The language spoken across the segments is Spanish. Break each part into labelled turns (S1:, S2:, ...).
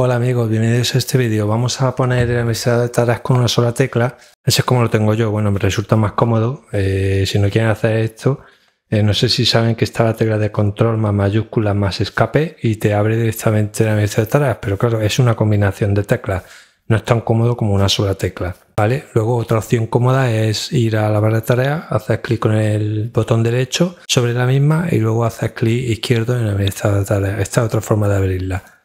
S1: Hola amigos, bienvenidos a este vídeo. Vamos a poner el administrador de tareas con una sola tecla. Ese es como lo tengo yo. Bueno, me resulta más cómodo. Eh, si no quieren hacer esto, eh, no sé si saben que está la tecla de control más mayúscula más escape y te abre directamente el administrador de tareas. Pero claro, es una combinación de teclas. No es tan cómodo como una sola tecla. ¿Vale? Luego otra opción cómoda es ir a la barra de tareas, hacer clic con el botón derecho sobre la misma y luego hacer clic izquierdo en el administrador de tareas. Esta es otra forma de abrirla.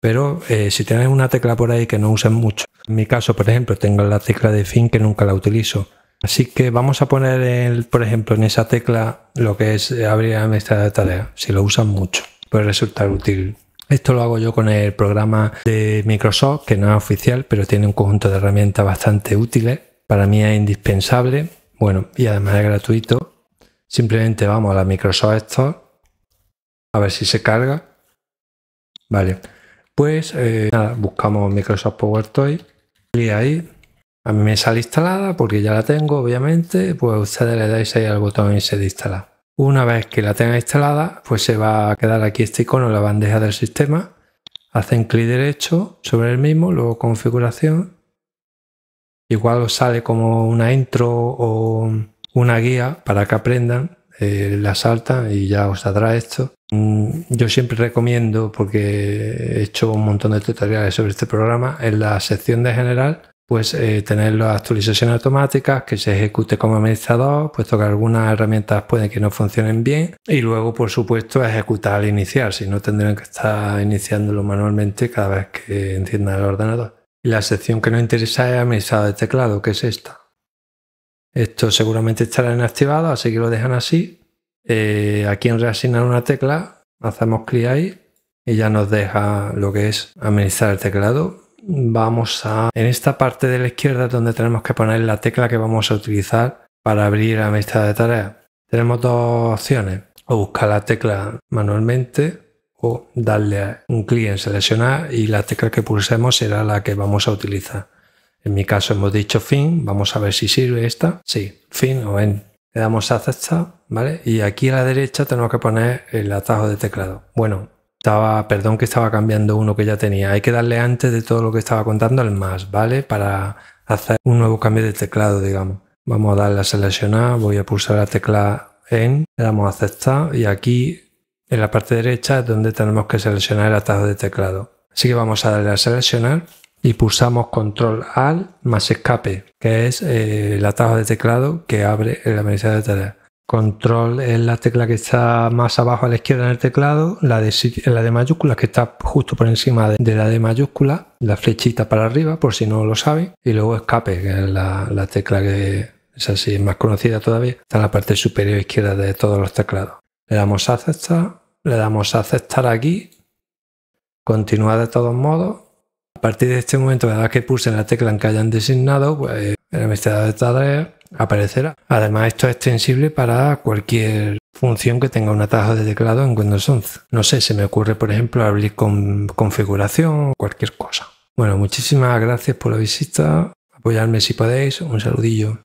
S1: Pero eh, si tienes una tecla por ahí que no usas mucho, en mi caso, por ejemplo, tengo la tecla de fin que nunca la utilizo. Así que vamos a poner, por ejemplo, en esa tecla lo que es eh, abrir la tarea de tarea, Si lo usan mucho, puede resultar útil. Esto lo hago yo con el programa de Microsoft, que no es oficial, pero tiene un conjunto de herramientas bastante útiles. Para mí es indispensable, bueno, y además es gratuito. Simplemente vamos a la Microsoft Store, a ver si se carga. Vale, pues eh, nada, buscamos Microsoft Power Toy y ahí a mí me sale instalada porque ya la tengo, obviamente. Pues ustedes le dais ahí al botón y se instala. Una vez que la tenga instalada, pues se va a quedar aquí este icono en la bandeja del sistema. Hacen clic derecho sobre el mismo, luego configuración. Igual os sale como una intro o una guía para que aprendan eh, la salta y ya os saldrá esto. Mm, yo siempre recomiendo, porque he hecho un montón de tutoriales sobre este programa, en la sección de general, pues eh, tener las actualizaciones automáticas, que se ejecute como administrador, puesto que algunas herramientas pueden que no funcionen bien, y luego, por supuesto, ejecutar al iniciar, si no tendrán que estar iniciándolo manualmente cada vez que enciendan el ordenador. Y la sección que nos interesa es administrador de teclado, que es esta. Esto seguramente estará inactivado, así que lo dejan así. Eh, aquí en reasignar una tecla, hacemos clic ahí y ya nos deja lo que es administrar el teclado. Vamos a, en esta parte de la izquierda donde tenemos que poner la tecla que vamos a utilizar para abrir la de tareas. Tenemos dos opciones, o buscar la tecla manualmente o darle un clic en seleccionar y la tecla que pulsemos será la que vamos a utilizar. En mi caso hemos dicho fin, vamos a ver si sirve esta. Sí, fin o en. Le damos a aceptar, ¿vale? Y aquí a la derecha tenemos que poner el atajo de teclado. Bueno, estaba, perdón que estaba cambiando uno que ya tenía. Hay que darle antes de todo lo que estaba contando al más, ¿vale? Para hacer un nuevo cambio de teclado, digamos. Vamos a darle a seleccionar, voy a pulsar la tecla en, le damos a aceptar y aquí en la parte derecha es donde tenemos que seleccionar el atajo de teclado. Así que vamos a darle a seleccionar y pulsamos control al más escape, que es eh, la tabla de teclado que abre la administrador de tarea Control es la tecla que está más abajo a la izquierda en el teclado, la de, la de que está justo por encima de, la de mayúscula, la flechita para arriba por si no lo saben, y luego escape, que es la, tecla que es así, más conocida todavía, está en la parte superior izquierda de todos los teclados. Le damos a aceptar, le damos a aceptar aquí, continúa de todos modos a partir de este momento, cada vez que pulse la tecla en que hayan designado, pues en el mezcla de tareas aparecerá. Además, esto es extensible para cualquier función que tenga un atajo de teclado en Windows 11. No sé, se me ocurre, por ejemplo, abrir con configuración o cualquier cosa. Bueno, muchísimas gracias por la visita. Apoyadme si podéis. Un saludillo.